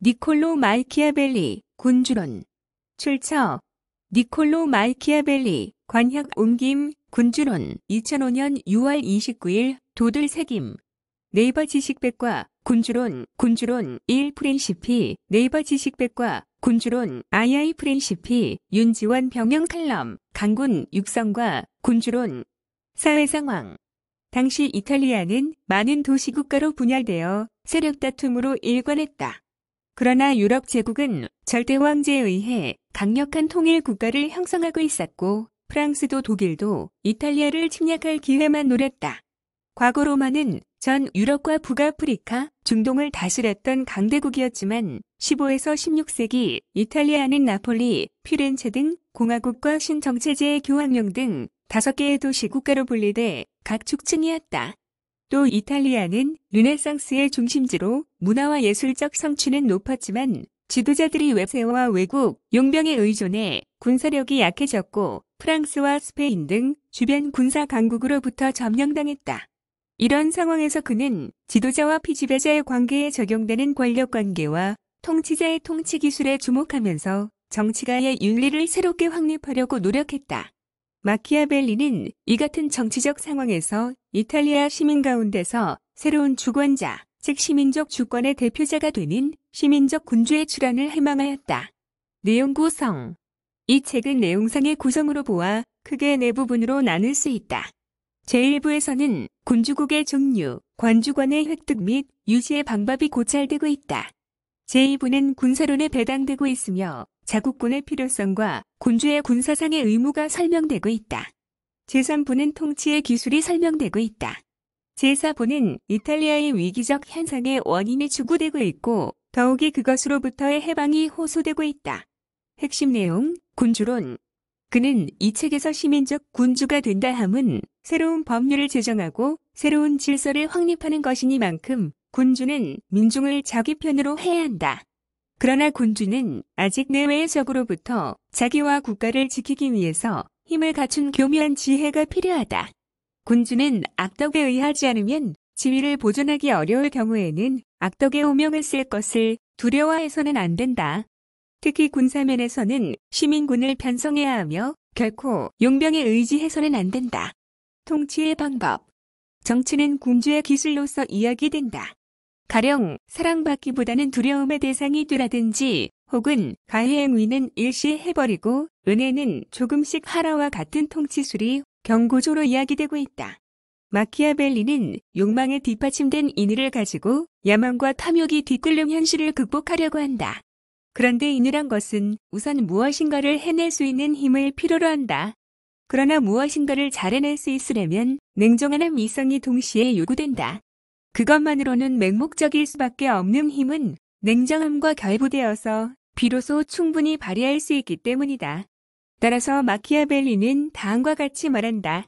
니콜로 마이키아벨리, 군주론. 출처. 니콜로 마이키아벨리, 관학 옮김, 군주론. 2005년 6월 29일, 도들 새김. 네이버 지식백과 군주론, 군주론 1 프린시피, 네이버 지식백과 군주론 II 프린시피, 윤지원 병영 칼럼, 강군 육성과 군주론. 사회 상황. 당시 이탈리아는 많은 도시국가로 분열되어 세력 다툼으로 일관했다. 그러나 유럽 제국은 절대 왕제에 의해 강력한 통일 국가를 형성하고 있었고 프랑스도 독일도 이탈리아를 침략할 기회만 노렸다. 과거 로마는 전 유럽과 북아프리카, 중동을 다스렸던 강대국이었지만 15에서 16세기 이탈리아는 나폴리, 피렌체 등 공화국과 신정체제의 교황령 등5 개의 도시 국가로 분리돼 각 축층이었다. 또 이탈리아는 르네상스의 중심지로 문화와 예술적 성취는 높았지만 지도자들이 외세와 외국, 용병에 의존해 군사력이 약해졌고 프랑스와 스페인 등 주변 군사 강국으로부터 점령당했다. 이런 상황에서 그는 지도자와 피지배자의 관계에 적용되는 권력 관계와 통치자의 통치 기술에 주목하면서 정치가의 윤리를 새롭게 확립하려고 노력했다. 마키아벨리는 이 같은 정치적 상황에서 이탈리아 시민 가운데서 새로운 주권자, 즉 시민적 주권의 대표자가 되는 시민적 군주의 출현을 해망하였다. 내용 구성 이 책은 내용상의 구성으로 보아 크게 네 부분으로 나눌 수 있다. 제1부에서는 군주국의 종류, 관주권의 획득 및 유지의 방법이 고찰되고 있다. 제2부는 군사론에 배당되고 있으며 자국군의 필요성과 군주의 군사상의 의무가 설명되고 있다. 제3부는 통치의 기술이 설명되고 있다. 제4부는 이탈리아의 위기적 현상의 원인이 추구되고 있고 더욱이 그것으로부터의 해방이 호소되고 있다. 핵심 내용, 군주론. 그는 이 책에서 시민적 군주가 된다 함은 새로운 법률을 제정하고 새로운 질서를 확립하는 것이니만큼 군주는 민중을 자기 편으로 해야 한다. 그러나 군주는 아직 내외 적으로부터 자기와 국가를 지키기 위해서 힘을 갖춘 교묘한 지혜가 필요하다. 군주는 악덕에 의하지 않으면 지위를 보존하기 어려울 경우에는 악덕의 오명을 쓸 것을 두려워해서는 안 된다. 특히 군사면에서는 시민군을 편성해야 하며 결코 용병에 의지해서는 안 된다. 통치의 방법 정치는 군주의 기술로서 이야기된다. 가령 사랑받기보다는 두려움의 대상이 되라든지 혹은 가해 행위는 일시 해버리고 은혜는 조금씩 하라와 같은 통치술이 경고조로 이야기되고 있다. 마키아벨리는 욕망에 뒷받침된 인의를 가지고 야망과 탐욕이 뒤틀린 현실을 극복하려고 한다. 그런데 인의란 것은 우선 무엇인가를 해낼 수 있는 힘을 필요로 한다. 그러나 무엇인가를 잘해낼 수 있으려면 냉정한 미성이 동시에 요구된다. 그것만으로는 맹목적일 수밖에 없는 힘은 냉정함과 결부되어서 비로소 충분히 발휘할 수 있기 때문이다. 따라서 마키아벨리는 다음과 같이 말한다.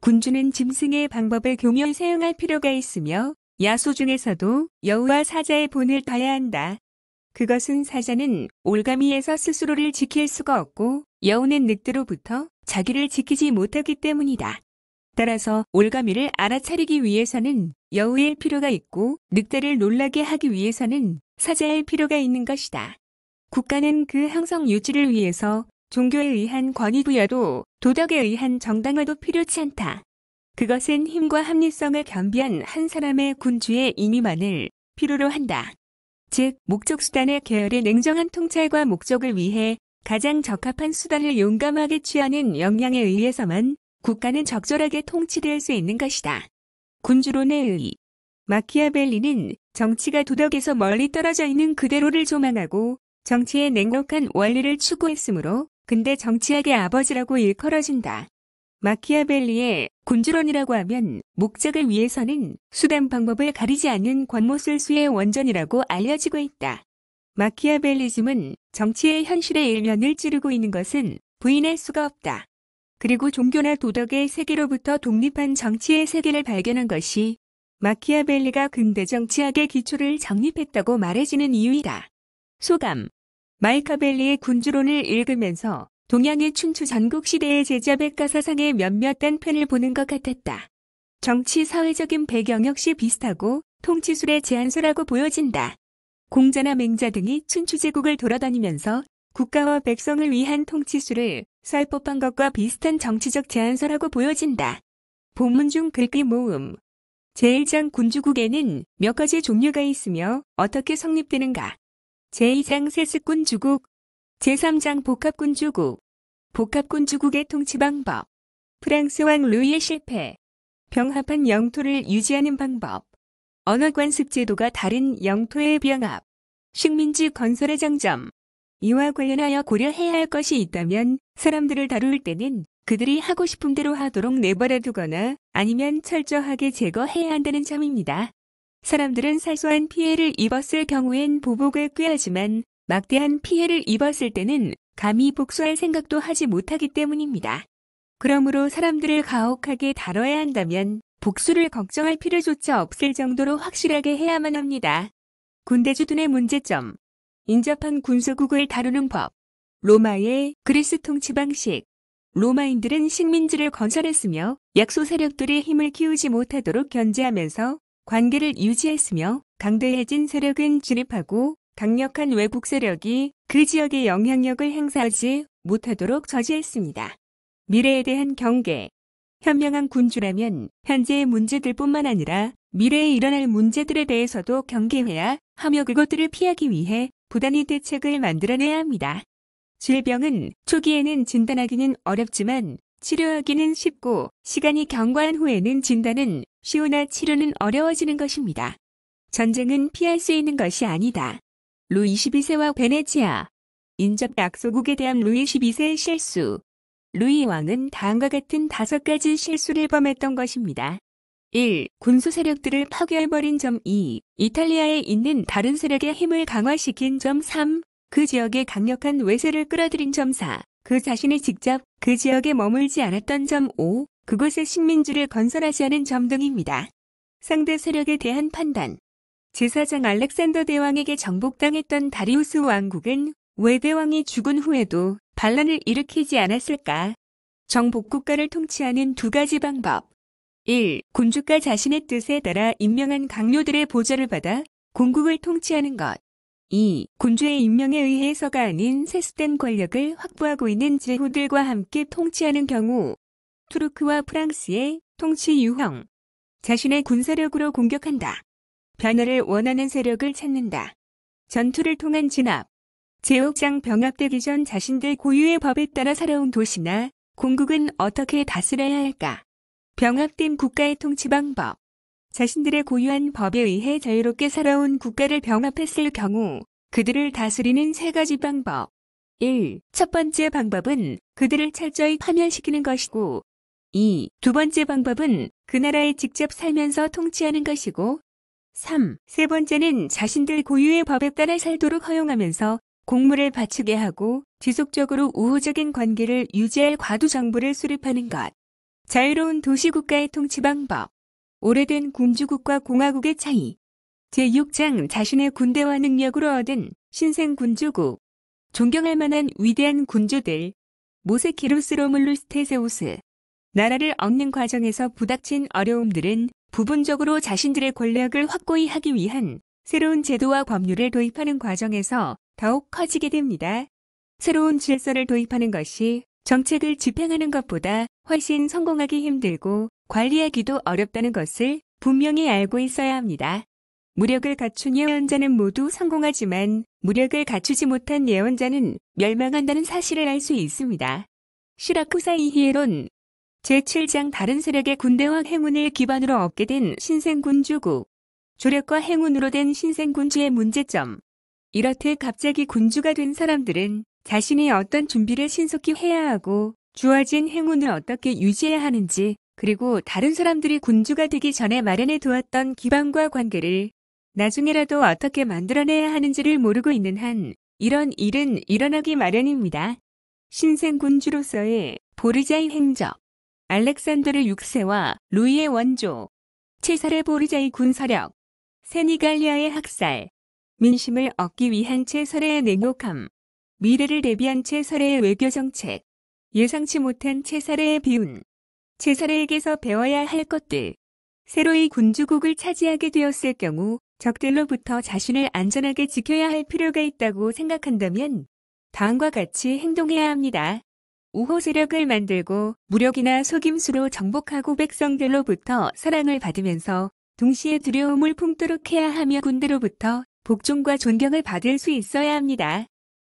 군주는 짐승의 방법을 교묘히 사용할 필요가 있으며 야수 중에서도 여우와 사자의 본을 봐야 한다. 그것은 사자는 올가미에서 스스로를 지킬 수가 없고 여우는 늑대로부터 자기를 지키지 못하기 때문이다. 따라서 올가미를 알아차리기 위해서는 여우일 필요가 있고 늑대를 놀라게 하기 위해서는 사자일 필요가 있는 것이다. 국가는 그 항성 유지를 위해서 종교에 의한 권위부여도 도덕에 의한 정당화도 필요치 않다. 그것은 힘과 합리성을 겸비한 한 사람의 군주의 임의만을 필요로 한다. 즉, 목적수단의 계열의 냉정한 통찰과 목적을 위해 가장 적합한 수단을 용감하게 취하는 역량에 의해서만 국가는 적절하게 통치될 수 있는 것이다. 군주론의의의 마키아벨리는 정치가 도덕에서 멀리 떨어져 있는 그대로를 조망하고 정치의 냉혹한 원리를 추구했으므로 근대 정치학의 아버지라고 일컬어진다. 마키아벨리의 군주론이라고 하면 목적을 위해서는 수단 방법을 가리지 않는 권모술 수의 원전이라고 알려지고 있다. 마키아벨리즘은 정치의 현실의 일면을 찌르고 있는 것은 부인할 수가 없다. 그리고 종교나 도덕의 세계로부터 독립한 정치의 세계를 발견한 것이 마키아벨리가 근대 정치학의 기초를 정립했다고 말해지는 이유이다. 소감 마이카벨리의 군주론을 읽으면서 동양의 춘추 전국 시대의 제자백과사상의 몇몇 단편을 보는 것 같았다. 정치 사회적인 배경 역시 비슷하고 통치술의 제안서라고 보여진다. 공자나 맹자 등이 춘추제국을 돌아다니면서 국가와 백성을 위한 통치술을 살 법한 것과 비슷한 정치적 제안서라고 보여진다. 본문 중 글귀 모음 제1장 군주국에는 몇 가지 종류가 있으며 어떻게 성립되는가? 제2장 세습군주국, 제3장 복합군주국, 복합군주국의 통치 방법, 프랑스 왕 루이의 실패, 병합한 영토를 유지하는 방법, 언어관습 제도가 다른 영토의 병합, 식민지 건설의 장점, 이와 관련하여 고려해야 할 것이 있다면 사람들을 다룰 때는 그들이 하고 싶은 대로 하도록 내버려 두거나 아니면 철저하게 제거해야 한다는 점입니다. 사람들은 사소한 피해를 입었을 경우엔 보복을 꾀하지만 막대한 피해를 입었을 때는 감히 복수할 생각도 하지 못하기 때문입니다. 그러므로 사람들을 가혹하게 다뤄야 한다면 복수를 걱정할 필요조차 없을 정도로 확실하게 해야만 합니다. 군대주둔의 문제점 인접한 군소국을 다루는 법 로마의 그리스 통치 방식 로마인들은 식민지를 건설했으며 약소 세력들의 힘을 키우지 못하도록 견제하면서 관계를 유지했으며 강대해진 세력은 진입하고 강력한 외국 세력이 그 지역의 영향력을 행사하지 못하도록 저지했습니다. 미래에 대한 경계 현명한 군주라면 현재의 문제들뿐만 아니라 미래에 일어날 문제들에 대해서도 경계해야 하며 그것들을 피하기 위해 부단히 대책을 만들어내야 합니다. 질병은 초기에는 진단하기는 어렵지만 치료하기는 쉽고 시간이 경과한 후에는 진단은 쉬우나 치료는 어려워지는 것입니다. 전쟁은 피할 수 있는 것이 아니다. 루이1 2세와 베네치아 인접 약소국에 대한 루이 12세의 실수 루이 왕은 다음과 같은 다섯 가지 실수를 범했던 것입니다. 1. 군수 세력들을 파괴해버린 점 2. 이탈리아에 있는 다른 세력의 힘을 강화시킨 점 3. 그지역에 강력한 외세를 끌어들인 점 4. 그 자신이 직접 그 지역에 머물지 않았던 점 5. 그곳에 식민지를 건설하지 않은 점 등입니다. 상대 세력에 대한 판단 제사장 알렉산더 대왕에게 정복당했던 다리우스 왕국은 외 대왕이 죽은 후에도 반란을 일으키지 않았을까? 정복국가를 통치하는 두 가지 방법 1. 군주가 자신의 뜻에 따라 임명한 강요들의 보좌를 받아 공국을 통치하는 것 2. 군주의 임명에 의해서가 아닌 세습된 권력을 확보하고 있는 제후들과 함께 통치하는 경우 투르크와 프랑스의 통치 유형 자신의 군사력으로 공격한다. 변화를 원하는 세력을 찾는다. 전투를 통한 진압 제옥장 병합되기 전 자신들 고유의 법에 따라 살아온 도시나 공국은 어떻게 다스려야 할까? 병합된 국가의 통치 방법 자신들의 고유한 법에 의해 자유롭게 살아온 국가를 병합했을 경우 그들을 다스리는 세 가지 방법. 1. 첫 번째 방법은 그들을 철저히 파멸시키는 것이고 2. 두 번째 방법은 그 나라에 직접 살면서 통치하는 것이고 3. 세 번째는 자신들 고유의 법에 따라 살도록 허용하면서 공물을 바치게 하고 지속적으로 우호적인 관계를 유지할 과두 정부를 수립하는 것. 자유로운 도시국가의 통치 방법. 오래된 군주국과 공화국의 차이 제6장 자신의 군대와 능력으로 얻은 신생 군주국 존경할 만한 위대한 군주들 모세 키루스 로물루스 테세우스 나라를 얻는 과정에서 부닥친 어려움들은 부분적으로 자신들의 권력을 확고히 하기 위한 새로운 제도와 법률을 도입하는 과정에서 더욱 커지게 됩니다. 새로운 질서를 도입하는 것이 정책을 집행하는 것보다 훨씬 성공하기 힘들고 관리하기도 어렵다는 것을 분명히 알고 있어야 합니다. 무력을 갖춘 예언자는 모두 성공하지만 무력을 갖추지 못한 예언자는 멸망한다는 사실을 알 수 있습니다. 시라쿠사 이히에론 제7장 다른 세력의 군대와 행운을 기반으로 얻게 된 신생군주구 조력과 행운으로 된 신생군주의 문제점 이렇듯 갑자기 군주가 된 사람들은 자신이 어떤 준비를 신속히 해야 하고 주어진 행운을 어떻게 유지해야 하는지 그리고 다른 사람들이 군주가 되기 전에 마련해 두었던 기반과 관계를 나중에라도 어떻게 만들어내야 하는지를 모르고 있는 한 이런 일은 일어나기 마련입니다. 신생군주로서의 보르자이 행적, 알렉산더르 6세와 루이의 원조, 체사의 보르자이 군사력, 세니갈리아의 학살, 민심을 얻기 위한 채설의 냉혹함, 미래를 대비한 채설의 외교정책, 예상치 못한 채설의 비운, 제사르에게서 배워야 할 것들. 새로이 군주국을 차지하게 되었을 경우 적들로부터 자신을 안전하게 지켜야 할 필요가 있다고 생각한다면 다음과 같이 행동해야 합니다. 우호 세력을 만들고 무력이나 속임수로 정복하고 백성들로부터 사랑을 받으면서 동시에 두려움을 품도록 해야 하며 군대로부터 복종과 존경을 받을 수 있어야 합니다.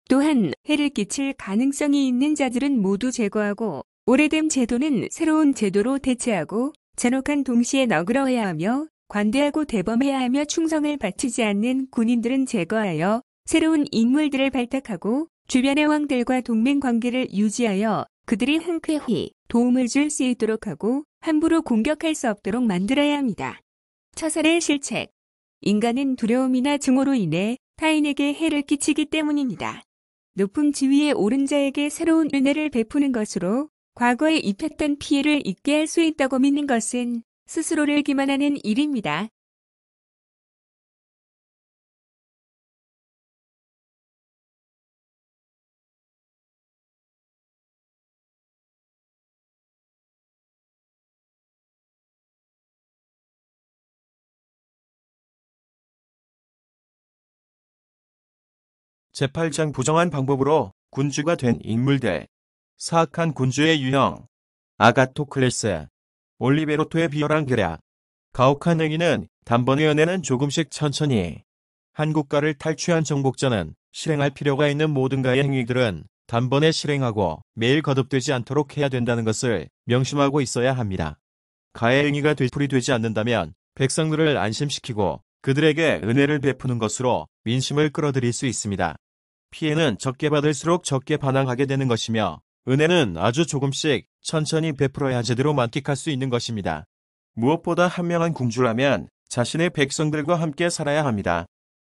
또한 해를 끼칠 가능성이 있는 자들은 모두 제거하고 오래된 제도는 새로운 제도로 대체하고 잔혹한 동시에 너그러워야 하며 관대하고 대범해야 하며 충성을 바치지 않는 군인들은 제거하여 새로운 인물들을 발탁하고 주변의 왕들과 동맹 관계를 유지하여 그들이 흔쾌히 도움을 줄 수 있도록 하고 함부로 공격할 수 없도록 만들어야 합니다. 처살의 실책 인간은 두려움이나 증오로 인해 타인에게 해를 끼치기 때문입니다. 높은 지위에 오른 자에게 새로운 은혜를 베푸는 것으로 과거에 입혔던 피해를 잊게 할 수 있다고 믿는 것은 스스로를 기만하는 일입니다. 재팔장 부정한 방법으로 군주가 된 인물 들 사악한 군주의 유형 아가토클레스 올리베로토의 비열한 계략 가혹한 행위는 단번에 연애는 조금씩 천천히 한 국가를 탈취한 정복자는 실행할 필요가 있는 모든 가의 행위들은 단번에 실행하고 매일 거듭되지 않도록 해야 된다는 것을 명심하고 있어야 합니다. 가해 행위가 되풀이되지 않는다면 백성들을 안심시키고 그들에게 은혜를 베푸는 것으로 민심을 끌어들일 수 있습니다. 피해는 적게 받을수록 적게 반항하게 되는 것이며 은혜는 아주 조금씩 천천히 베풀어야 제대로 만끽할 수 있는 것입니다. 무엇보다 한명한 궁주라면 자신의 백성들과 함께 살아야 합니다.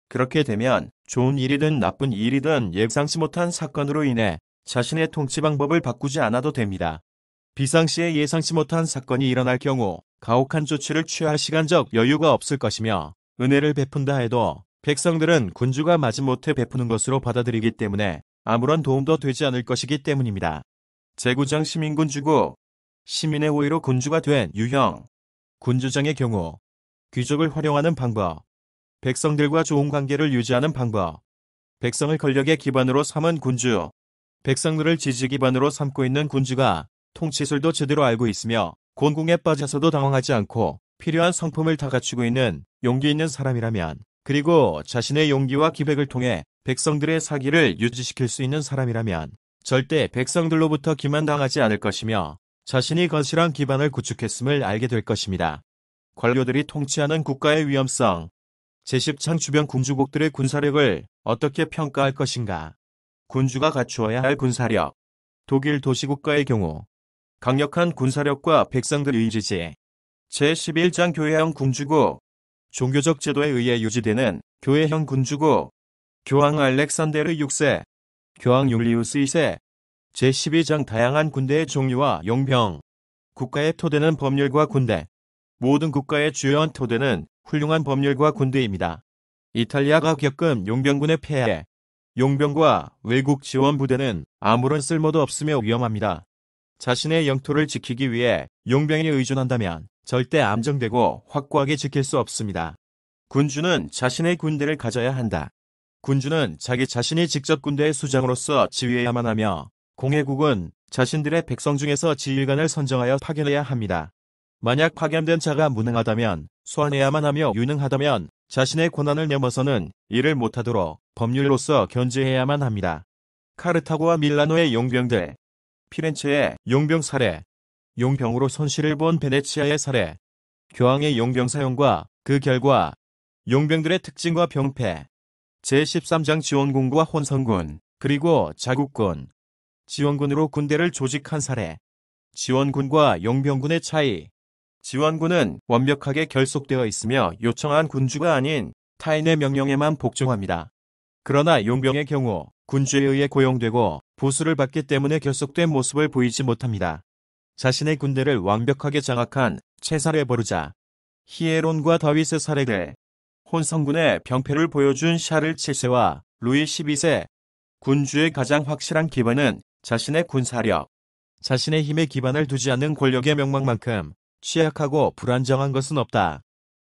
그렇게 되면 좋은 일이든 나쁜 일이든 예상치 못한 사건으로 인해 자신의 통치 방법을 바꾸지 않아도 됩니다. 비상시에 예상치 못한 사건이 일어날 경우 가혹한 조치를 취할 시간적 여유가 없을 것이며 은혜를 베푼다 해도 백성들은 군주가 마지못해 베푸는 것으로 받아들이기 때문에 아무런 도움도 되지 않을 것이기 때문입니다. 제구장 시민군 주고 시민의 호의로 군주가 된 유형 군주장의 경우 귀족을 활용하는 방법 백성들과 좋은 관계를 유지하는 방법 백성을 권력의 기반으로 삼은 군주 백성들을 지지 기반으로 삼고 있는 군주가 통치술도 제대로 알고 있으며 곤궁에 빠져서도 당황하지 않고 필요한 성품을 다 갖추고 있는 용기 있는 사람이라면 그리고 자신의 용기와 기백을 통해 백성들의 사기를 유지시킬 수 있는 사람이라면 절대 백성들로부터 기만당하지 않을 것이며 자신이 거실한 기반을 구축했음을 알게 될 것입니다. 관료들이 통치하는 국가의 위험성 제10창 주변 군주국들의 군사력을 어떻게 평가할 것인가 군주가 갖추어야 할 군사력 독일 도시국가의 경우 강력한 군사력과 백성들의 의지지 제11장 교회형 군주국 종교적 제도에 의해 유지되는 교회형 군주고 교황 알렉산데르 6세, 교황 율리우스 2세, 제12장 다양한 군대의 종류와 용병, 국가의 토대는 법률과 군대, 모든 국가의 주요한 토대는 훌륭한 법률과 군대입니다. 이탈리아가 겪은 용병군의 폐해, 용병과 외국 지원 부대는 아무런 쓸모도 없으며 위험합니다. 자신의 영토를 지키기 위해 용병에 의존한다면 절대 암정되고 확고하게 지킬 수 없습니다. 군주는 자신의 군대를 가져야 한다. 군주는 자기 자신이 직접 군대의 수장으로서 지휘해야만 하며 공해국은 자신들의 백성 중에서 지휘관을 선정하여 파견해야 합니다. 만약 파견된 자가 무능하다면 소환해야만 하며 유능하다면 자신의 권한을 넘어서는 이를 못하도록 법률로서 견제해야만 합니다. 카르타고와 밀라노의 용병들 피렌체의 용병 사례 용병으로 손실을 본 베네치아의 사례, 교황의 용병 사용과 그 결과, 용병들의 특징과 병폐, 제13장 지원군과 혼성군, 그리고 자국군, 지원군으로 군대를 조직한 사례, 지원군과 용병군의 차이, 지원군은 완벽하게 결속되어 있으며 요청한 군주가 아닌 타인의 명령에만 복종합니다. 그러나 용병의 경우 군주에 의해 고용되고 보수를 받기 때문에 결속된 모습을 보이지 못합니다. 자신의 군대를 완벽하게 장악한 체살의 보르자 히에론과 다윗의 사례들 혼성군의 병폐를 보여준 샤를 7세와 루이 12세 군주의 가장 확실한 기반은 자신의 군사력 자신의 힘에 기반을 두지 않는 권력의 명망만큼 취약하고 불안정한 것은 없다.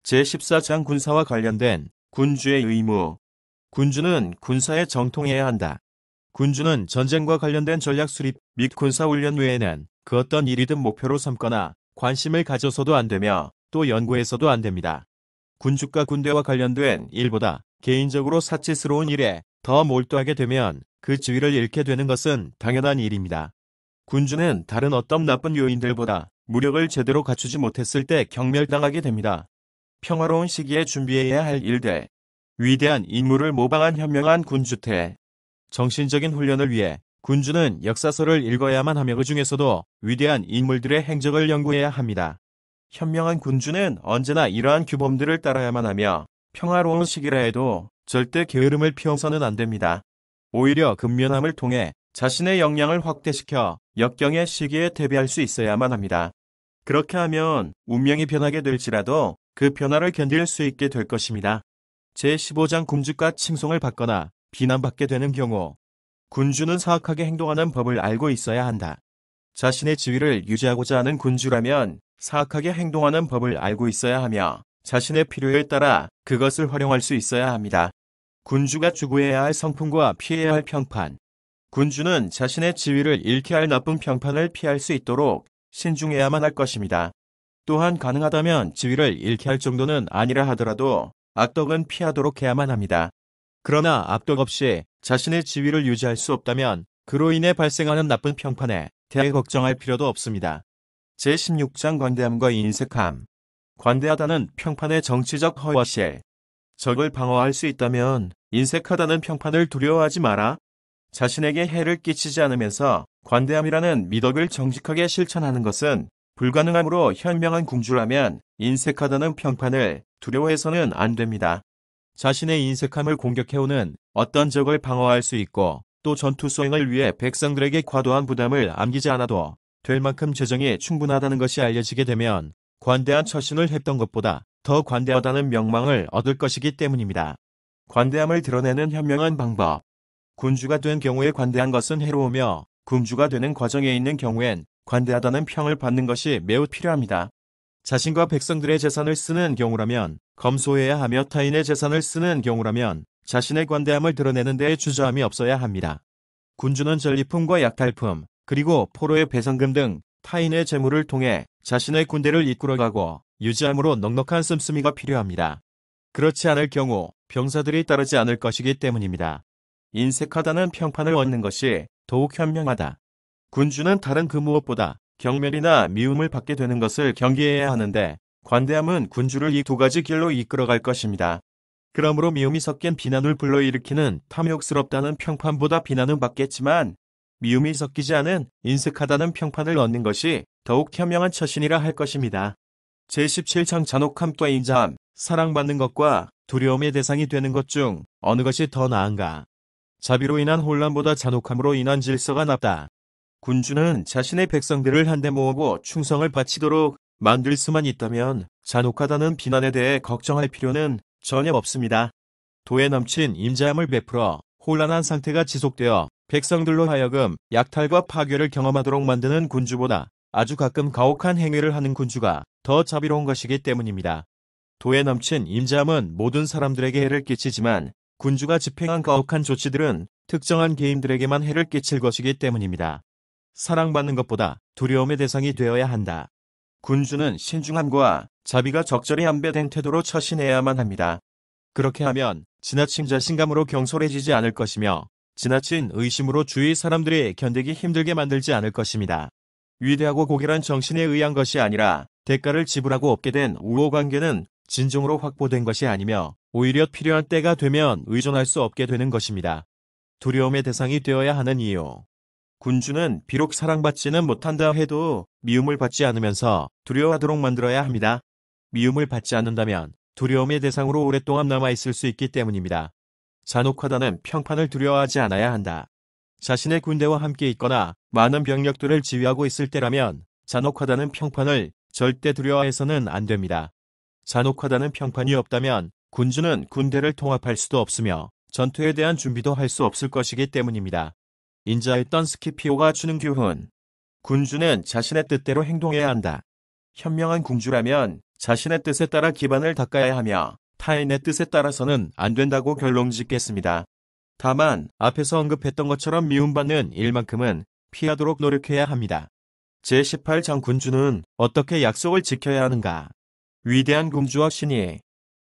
제14장 군사와 관련된 군주의 의무 군주는 군사에 정통해야 한다. 군주는 전쟁과 관련된 전략 수립 및 군사 훈련 외에는 그 어떤 일이든 목표로 삼거나 관심을 가져서도 안 되며 또 연구해서도 안 됩니다. 군주과 군대와 관련된 일보다 개인적으로 사치스러운 일에 더 몰두하게 되면 그 지위를 잃게 되는 것은 당연한 일입니다. 군주는 다른 어떤 나쁜 요인들보다 무력을 제대로 갖추지 못했을 때 경멸당하게 됩니다. 평화로운 시기에 준비해야 할 일들, 위대한 인물을 모방한 현명한 군주태, 정신적인 훈련을 위해 군주는 역사서를 읽어야만 하며 그 중에서도 위대한 인물들의 행적을 연구해야 합니다. 현명한 군주는 언제나 이러한 규범들을 따라야만 하며 평화로운 시기라 해도 절대 게으름을 피워서는 안 됩니다. 오히려 근면함을 통해 자신의 역량을 확대시켜 역경의 시기에 대비할 수 있어야만 합니다. 그렇게 하면 운명이 변하게 될지라도 그 변화를 견딜 수 있게 될 것입니다. 제15장 군주가 칭송을 받거나 비난받게 되는 경우 군주는 사악하게 행동하는 법을 알고 있어야 한다. 자신의 지위를 유지하고자 하는 군주라면 사악하게 행동하는 법을 알고 있어야 하며 자신의 필요에 따라 그것을 활용할 수 있어야 합니다. 군주가 추구해야 할 성품과 피해야 할 평판. 군주는 자신의 지위를 잃게 할 나쁜 평판을 피할 수 있도록 신중해야만 할 것입니다. 또한 가능하다면 지위를 잃게 할 정도는 아니라 하더라도 악덕은 피하도록 해야만 합니다. 그러나 악덕 없이 자신의 지위를 유지할 수 없다면 그로 인해 발생하는 나쁜 평판에 대해 걱정할 필요도 없습니다. 제16장 관대함과 인색함 관대하다는 평판의 정치적 허와실 적을 방어할 수 있다면 인색하다는 평판을 두려워하지 마라. 자신에게 해를 끼치지 않으면서 관대함이라는 미덕을 정직하게 실천하는 것은 불가능하므로 현명한 궁주라면 인색하다는 평판을 두려워해서는 안 됩니다. 자신의 인색함을 공격해오는 어떤 적을 방어할 수 있고 또 전투 수행을 위해 백성들에게 과도한 부담을 안기지 않아도 될 만큼 재정이 충분하다는 것이 알려지게 되면 관대한 처신을 했던 것보다 더 관대하다는 명망을 얻을 것이기 때문입니다. 관대함을 드러내는 현명한 방법 군주가 된 경우에 관대한 것은 해로우며 군주가 되는 과정에 있는 경우엔 관대하다는 평을 받는 것이 매우 필요합니다. 자신과 백성들의 재산을 쓰는 경우라면 검소해야 하며 타인의 재산을 쓰는 경우라면 자신의 관대함을 드러내는 데에 주저함이 없어야 합니다. 군주는 전리품과 약탈품, 그리고 포로의 배상금 등 타인의 재물을 통해 자신의 군대를 이끌어가고 유지함으로 넉넉한 씀씀이가 필요합니다. 그렇지 않을 경우 병사들이 따르지 않을 것이기 때문입니다. 인색하다는 평판을 얻는 것이 더욱 현명하다. 군주는 다른 그 무엇보다 경멸이나 미움을 받게 되는 것을 경계해야 하는데 관대함은 군주를 이 두 가지 길로 이끌어갈 것입니다. 그러므로 미움이 섞인 비난을 불러일으키는 탐욕스럽다는 평판보다 비난은 받겠지만 미움이 섞이지 않은 인색하다는 평판을 얻는 것이 더욱 현명한 처신이라 할 것입니다. 제17장 잔혹함과 인자함, 사랑받는 것과 두려움의 대상이 되는 것 중 어느 것이 더 나은가? 자비로 인한 혼란보다 잔혹함으로 인한 질서가 낫다. 군주는 자신의 백성들을 한데 모으고 충성을 바치도록 만들 수만 있다면 잔혹하다는 비난에 대해 걱정할 필요는 전혀 없습니다. 도에 넘친 임자함을 베풀어 혼란한 상태가 지속되어 백성들로 하여금 약탈과 파괴를 경험하도록 만드는 군주보다 아주 가끔 가혹한 행위를 하는 군주가 더 자비로운 것이기 때문입니다. 도에 넘친 임자함은 모든 사람들에게 해를 끼치지만 군주가 집행한 가혹한 조치들은 특정한 개인들에게만 해를 끼칠 것이기 때문입니다. 사랑받는 것보다 두려움의 대상이 되어야 한다. 군주는 신중함과 자비가 적절히 안배된 태도로 처신해야만 합니다. 그렇게 하면 지나친 자신감으로 경솔해지지 않을 것이며 지나친 의심으로 주위 사람들이 견디기 힘들게 만들지 않을 것입니다. 위대하고 고결한 정신에 의한 것이 아니라 대가를 지불하고 얻게 된 우호관계는 진정으로 확보된 것이 아니며 오히려 필요한 때가 되면 의존할 수 없게 되는 것입니다. 두려움의 대상이 되어야 하는 이유 군주는 비록 사랑받지는 못한다 해도 미움을 받지 않으면서 두려워하도록 만들어야 합니다. 미움을 받지 않는다면 두려움의 대상으로 오랫동안 남아있을 수 있기 때문입니다. 잔혹하다는 평판을 두려워하지 않아야 한다. 자신의 군대와 함께 있거나 많은 병력들을 지휘하고 있을 때라면 잔혹하다는 평판을 절대 두려워해서는 안 됩니다. 잔혹하다는 평판이 없다면 군주는 군대를 통합할 수도 없으며 전투에 대한 준비도 할 수 없을 것이기 때문입니다. 인자했던 스키피오가 주는 교훈. 군주는 자신의 뜻대로 행동해야 한다. 현명한 군주라면 자신의 뜻에 따라 기반을 닦아야 하며 타인의 뜻에 따라서는 안 된다고 결론 짓겠습니다. 다만 앞에서 언급했던 것처럼 미움받는 일만큼은 피하도록 노력해야 합니다. 제18장 군주는 어떻게 약속을 지켜야 하는가? 위대한 군주와 신이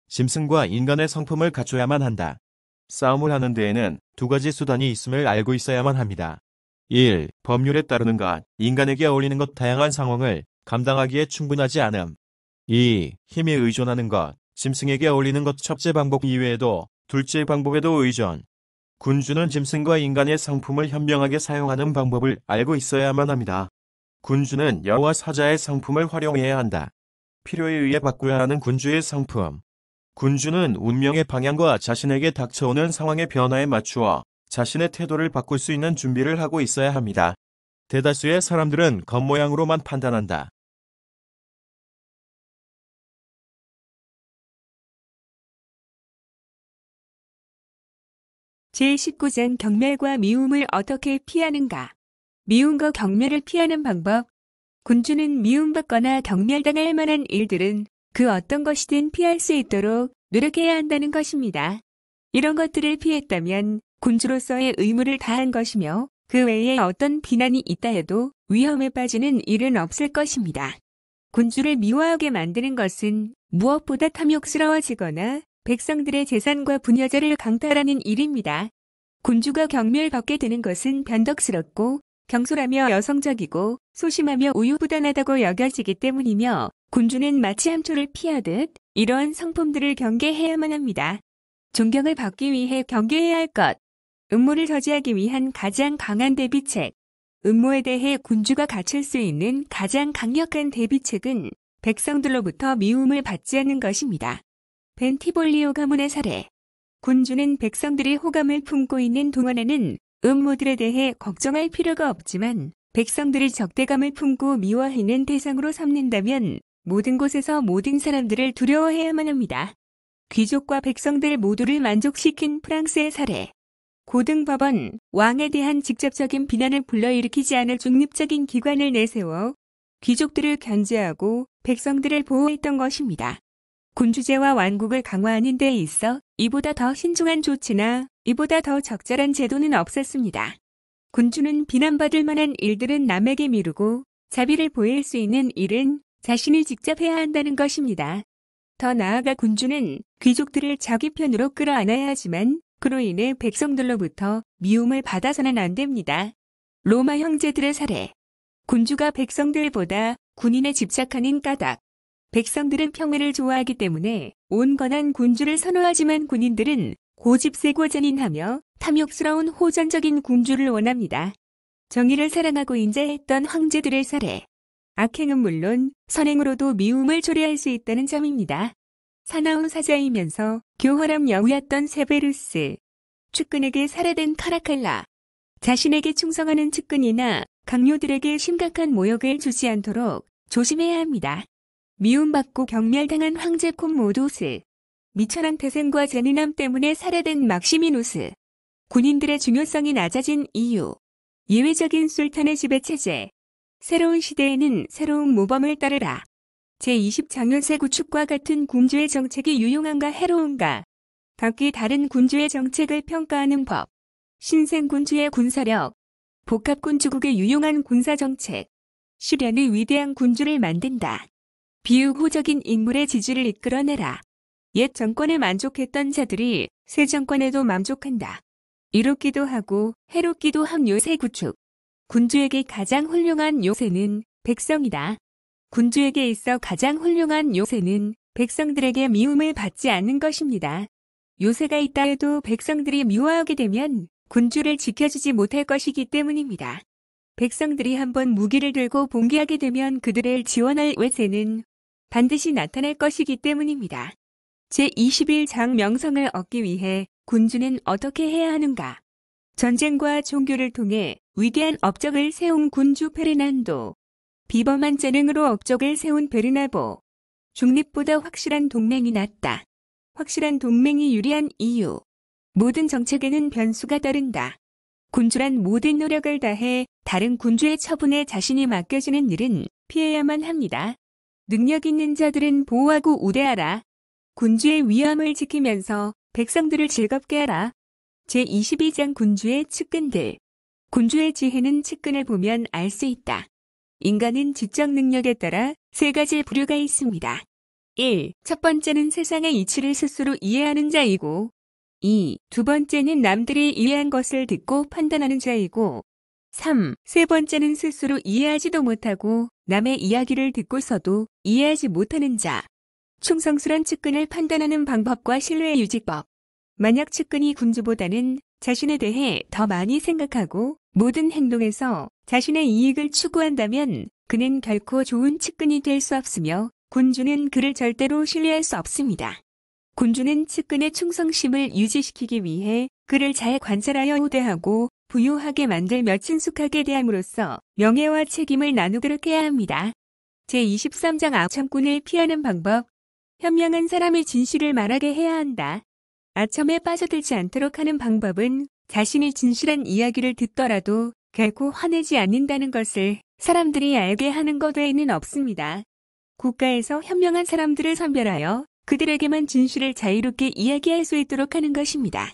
짐승과 인간의 성품을 갖춰야만 한다. 싸움을 하는 데에는 두 가지 수단이 있음을 알고 있어야만 합니다. 1. 법률에 따르는 것, 인간에게 어울리는 것 다양한 상황을 감당하기에 충분하지 않음. 2. 힘에 의존하는 것, 짐승에게 어울리는 것 첫째 방법 이외에도 둘째 방법에도 의존. 군주는 짐승과 인간의 상품을 현명하게 사용하는 방법을 알고 있어야만 합니다. 군주는 여와 사자의 상품을 활용해야 한다. 필요에 의해 바꿔야 하는 군주의 상품, 군주는 운명의 방향과 자신에게 닥쳐오는 상황의 변화에 맞추어 자신의 태도를 바꿀 수 있는 준비를 하고 있어야 합니다. 대다수의 사람들은 겉모양으로만 판단한다. 제19장 경멸과 미움을 어떻게 피하는가? 미움과 경멸을 피하는 방법 군주는 미움받거나 경멸당할 만한 일들은 그 어떤 것이든 피할 수 있도록 노력해야 한다는 것입니다. 이런 것들을 피했다면 군주로서의 의무를 다한 것이며 그 외에 어떤 비난이 있다 해도 위험에 빠지는 일은 없을 것입니다. 군주를 미워하게 만드는 것은 무엇보다 탐욕스러워지거나 백성들의 재산과 분여자를 강탈하는 일입니다. 군주가 경멸받게 되는 것은 변덕스럽고 경솔하며 여성적이고 소심하며 우유부단하다고 여겨지기 때문이며 군주는 마치 암초를 피하듯 이러한 성품들을 경계해야만 합니다. 존경을 받기 위해 경계해야 할 것. 음모를 저지하기 위한 가장 강한 대비책. 음모에 대해 군주가 갖출 수 있는 가장 강력한 대비책은 백성들로부터 미움을 받지 않는 것입니다. 벤티볼리오 가문의 사례. 군주는 백성들이 호감을 품고 있는 동안에는 음모들에 대해 걱정할 필요가 없지만 백성들이 적대감을 품고 미워하는 대상으로 삼는다면 모든 곳에서 모든 사람들을 두려워해야만 합니다. 귀족과 백성들 모두를 만족시킨 프랑스의 사례. 고등법원, 왕에 대한 직접적인 비난을 불러일으키지 않을 중립적인 기관을 내세워 귀족들을 견제하고 백성들을 보호했던 것입니다. 군주제와 왕국을 강화하는 데 있어 이보다 더 신중한 조치나 이보다 더 적절한 제도는 없었습니다. 군주는 비난받을 만한 일들은 남에게 미루고 자비를 보일 수 있는 일은 자신이 직접 해야 한다는 것입니다. 더 나아가 군주는 귀족들을 자기 편으로 끌어안아야 하지만 그로 인해 백성들로부터 미움을 받아서는 안 됩니다. 로마 형제들의 사례 군주가 백성들보다 군인에 집착하는 까닭 백성들은 평화를 좋아하기 때문에 온건한 군주를 선호하지만 군인들은 고집세고 잔인하며 탐욕스러운 호전적인 군주를 원합니다. 정의를 사랑하고 인자했던 황제들의 사례 악행은 물론 선행으로도 미움을 초래할 수 있다는 점입니다. 사나운 사자이면서 교활함 영우였던 세베루스. 측근에게 살해된 카라칼라. 자신에게 충성하는 측근이나 강요들에게 심각한 모욕을 주지 않도록 조심해야 합니다. 미움받고 경멸당한 황제 콤모도스. 미천한 태생과 잔인함 때문에 살해된 막시미누스. 군인들의 중요성이 낮아진 이유. 예외적인 술탄의 지배 체제. 새로운 시대에는 새로운 모범을 따르라. 제20장년세 구축과 같은 군주의 정책이 유용한가 해로운가. 각기 다른 군주의 정책을 평가하는 법. 신생군주의 군사력. 복합군주국의 유용한 군사정책. 수련의 위대한 군주를 만든다. 비우호적인 인물의 지지를 이끌어내라. 옛 정권에 만족했던 자들이 새 정권에도 만족한다. 이롭기도 하고 해롭기도 함 요새 구축. 군주에게 가장 훌륭한 요새는 백성이다. 군주에게 있어 가장 훌륭한 요새는 백성들에게 미움을 받지 않는 것입니다. 요새가 있다 해도 백성들이 미워하게 되면 군주를 지켜주지 못할 것이기 때문입니다. 백성들이 한번 무기를 들고 봉기하게 되면 그들을 지원할 외세는 반드시 나타날 것이기 때문입니다. 제21장 명성을 얻기 위해 군주는 어떻게 해야 하는가? 전쟁과 종교를 통해 위대한 업적을 세운 군주 페르난도, 비범한 재능으로 업적을 세운 베르나보, 중립보다 확실한 동맹이 낫다. 확실한 동맹이 유리한 이유. 모든 정책에는 변수가 따른다. 군주란 모든 노력을 다해 다른 군주의 처분에 자신이 맡겨지는 일은 피해야만 합니다. 능력 있는 자들은 보호하고 우대하라. 군주의 위엄을 지키면서 백성들을 즐겁게 하라. 제22장 군주의 측근들 군주의 지혜는 측근을 보면 알 수 있다. 인간은 지적 능력에 따라 세 가지 부류가 있습니다. 1. 첫 번째는 세상의 이치를 스스로 이해하는 자이고 2. 두 번째는 남들이 이해한 것을 듣고 판단하는 자이고 3. 세 번째는 스스로 이해하지도 못하고 남의 이야기를 듣고서도 이해하지 못하는 자. 충성스런 측근을 판단하는 방법과 신뢰의 유지법 만약 측근이 군주보다는 자신에 대해 더 많이 생각하고 모든 행동에서 자신의 이익을 추구한다면 그는 결코 좋은 측근이 될 수 없으며 군주는 그를 절대로 신뢰할 수 없습니다. 군주는 측근의 충성심을 유지시키기 위해 그를 잘 관찰하여 호대하고 부유하게 만들며 친숙하게 대함으로써 명예와 책임을 나누도록 해야 합니다. 제23장 악참꾼을 피하는 방법 현명한 사람의 진실을 말하게 해야 한다. 아첨에 빠져들지 않도록 하는 방법은 자신이 진실한 이야기를 듣더라도 결코 화내지 않는다는 것을 사람들이 알게 하는 것 외에는 없습니다. 국가에서 현명한 사람들을 선별하여 그들에게만 진실을 자유롭게 이야기할 수 있도록 하는 것입니다.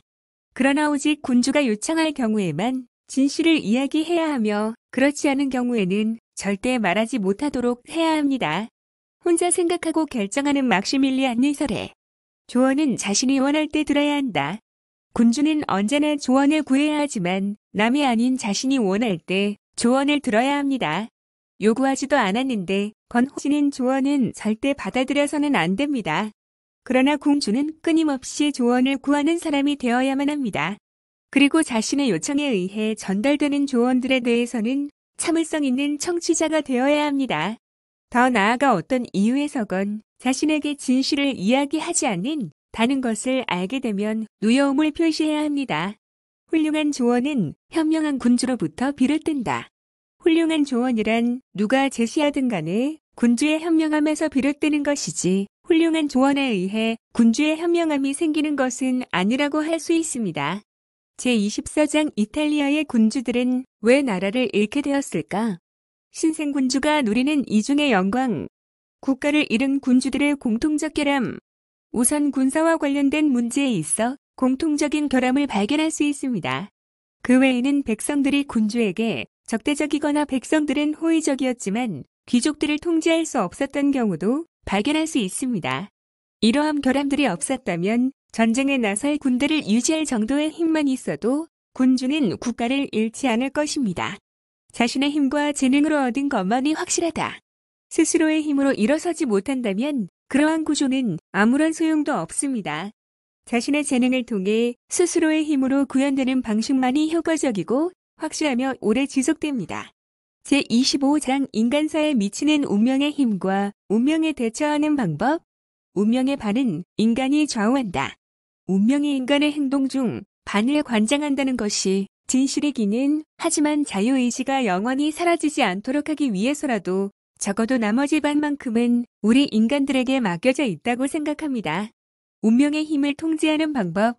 그러나 오직 군주가 요청할 경우에만 진실을 이야기해야 하며 그렇지 않은 경우에는 절대 말하지 못하도록 해야 합니다. 혼자 생각하고 결정하는 막시밀리안 의설에 조언은 자신이 원할 때 들어야 한다. 군주는 언제나 조언을 구해야 하지만 남이 아닌 자신이 원할 때 조언을 들어야 합니다. 요구하지도 않았는데 건호진는 조언은 절대 받아들여서는 안 됩니다. 그러나 공주는 끊임없이 조언을 구하는 사람이 되어야만 합니다. 그리고 자신의 요청에 의해 전달되는 조언들에 대해서는 참을성 있는 청취자가 되어야 합니다. 더 나아가 어떤 이유에서건 자신에게 진실을 이야기하지 않는 다는 것을 알게 되면 노여움을 표시해야 합니다. 훌륭한 조언은 현명한 군주로부터 비롯된다. 훌륭한 조언이란 누가 제시하든 간에 군주의 현명함에서 비롯되는 것이지 훌륭한 조언에 의해 군주의 현명함이 생기는 것은 아니라고 할 수 있습니다. 제24장 이탈리아의 군주들은 왜 나라를 잃게 되었을까? 신생군주가 누리는 이중의 영광, 국가를 잃은 군주들의 공통적 결함, 우선 군사와 관련된 문제에 있어 공통적인 결함을 발견할 수 있습니다. 그 외에는 백성들이 군주에게 적대적이거나 백성들은 호의적이었지만 귀족들을 통제할 수 없었던 경우도 발견할 수 있습니다. 이러한 결함들이 없었다면 전쟁에 나설 군대를 유지할 정도의 힘만 있어도 군주는 국가를 잃지 않을 것입니다. 자신의 힘과 재능으로 얻은 것만이 확실하다. 스스로의 힘으로 일어서지 못한다면 그러한 구조는 아무런 소용도 없습니다. 자신의 재능을 통해 스스로의 힘으로 구현되는 방식만이 효과적이고 확실하며 오래 지속됩니다. 제25장 인간사에 미치는 운명의 힘과 운명에 대처하는 방법 운명의 반은 인간이 좌우한다. 운명이 인간의 행동 중 반을 관장한다는 것이 진실의 기는 하지만 자유의지가 영원히 사라지지 않도록 하기 위해서라도 적어도 나머지 반만큼은 우리 인간들에게 맡겨져 있다고 생각합니다. 운명의 힘을 통제하는 방법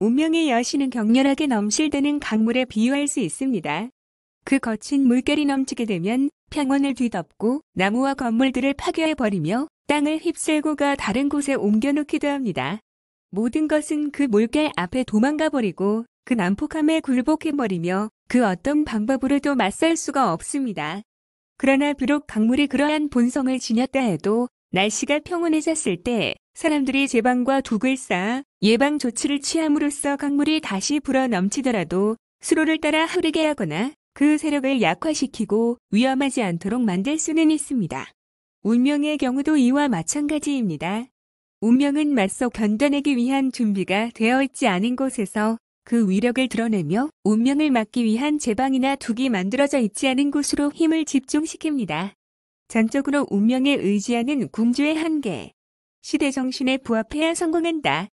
운명의 여신은 격렬하게 넘실대는 강물에 비유할 수 있습니다. 그 거친 물결이 넘치게 되면 평원을 뒤덮고 나무와 건물들을 파괴해버리며 땅을 휩쓸고가 다른 곳에 옮겨놓기도 합니다. 모든 것은 그 물결 앞에 도망가버리고 그 난폭함에 굴복해버리며 그 어떤 방법으로도 맞설 수가 없습니다. 그러나 비록 강물이 그러한 본성을 지녔다 해도 날씨가 평온해졌을 때 사람들이 제방과 두글 쌓아 예방 조치를 취함으로써 강물이 다시 불어 넘치더라도 수로를 따라 흐르게 하거나 그 세력을 약화시키고 위험하지 않도록 만들 수는 있습니다. 운명의 경우도 이와 마찬가지입니다. 운명은 맞서 견뎌내기 위한 준비가 되어 있지 않은 곳에서 그 위력을 드러내며 운명을 막기 위한 제방이나 둑이 만들어져 있지 않은 곳으로 힘을 집중시킵니다. 전적으로 운명에 의지하는 궁주의 한계. 시대 정신에 부합해야 성공한다.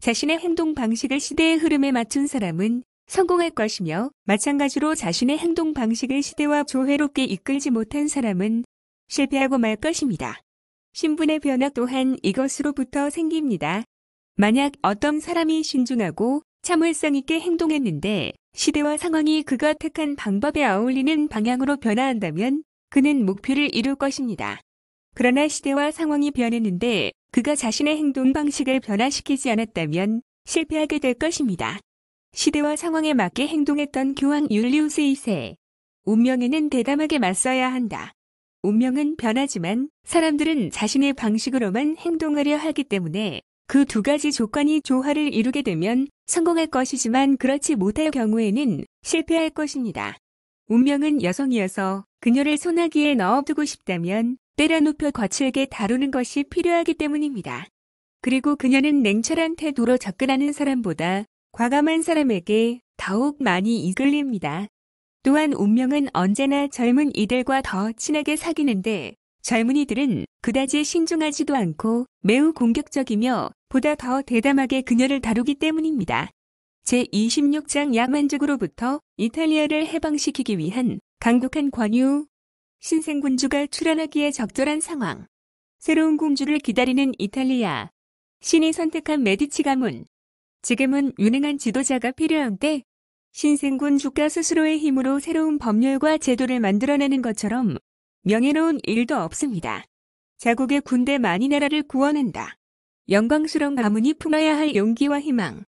자신의 행동 방식을 시대의 흐름에 맞춘 사람은 성공할 것이며 마찬가지로 자신의 행동 방식을 시대와 조회롭게 이끌지 못한 사람은 실패하고 말 것입니다. 신분의 변화 또한 이것으로부터 생깁니다. 만약 어떤 사람이 신중하고 참을성 있게 행동했는데 시대와 상황이 그가 택한 방법에 어울리는 방향으로 변화한다면 그는 목표를 이룰 것입니다. 그러나 시대와 상황이 변했는데 그가 자신의 행동 방식을 변화시키지 않았다면 실패하게 될 것입니다. 시대와 상황에 맞게 행동했던 교황 율리우스 2세. 운명에는 대담하게 맞서야 한다. 운명은 변하지만 사람들은 자신의 방식으로만 행동하려 하기 때문에 그두 가지 조건이 조화를 이루게 되면 성공할 것이지만 그렇지 못할 경우에는 실패할 것입니다. 운명은 여성이어서 그녀를 소나기에 넣어두고 싶다면 때려눕혀 거칠게 다루는 것이 필요하기 때문입니다. 그리고 그녀는 냉철한 태도로 접근하는 사람보다 과감한 사람에게 더욱 많이 이끌립니다. 또한 운명은 언제나 젊은 이들과 더 친하게 사귀는데 젊은이들은 그다지 신중하지도 않고 매우 공격적이며 보다 더 대담하게 그녀를 다루기 때문입니다. 제26장 야만족으로부터 이탈리아를 해방시키기 위한 강국한 권유, 신생군주가 출현하기에 적절한 상황, 새로운 공주를 기다리는 이탈리아, 신이 선택한 메디치 가문, 지금은 유능한 지도자가 필요한 때 신생군 주가 스스로의 힘으로 새로운 법률과 제도를 만들어내는 것처럼 명예로운 일도 없습니다. 자국의 군대 만이 나라를 구원한다. 영광스러운 가문이 품어야 할 용기와 희망.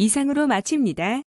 이상으로 마칩니다.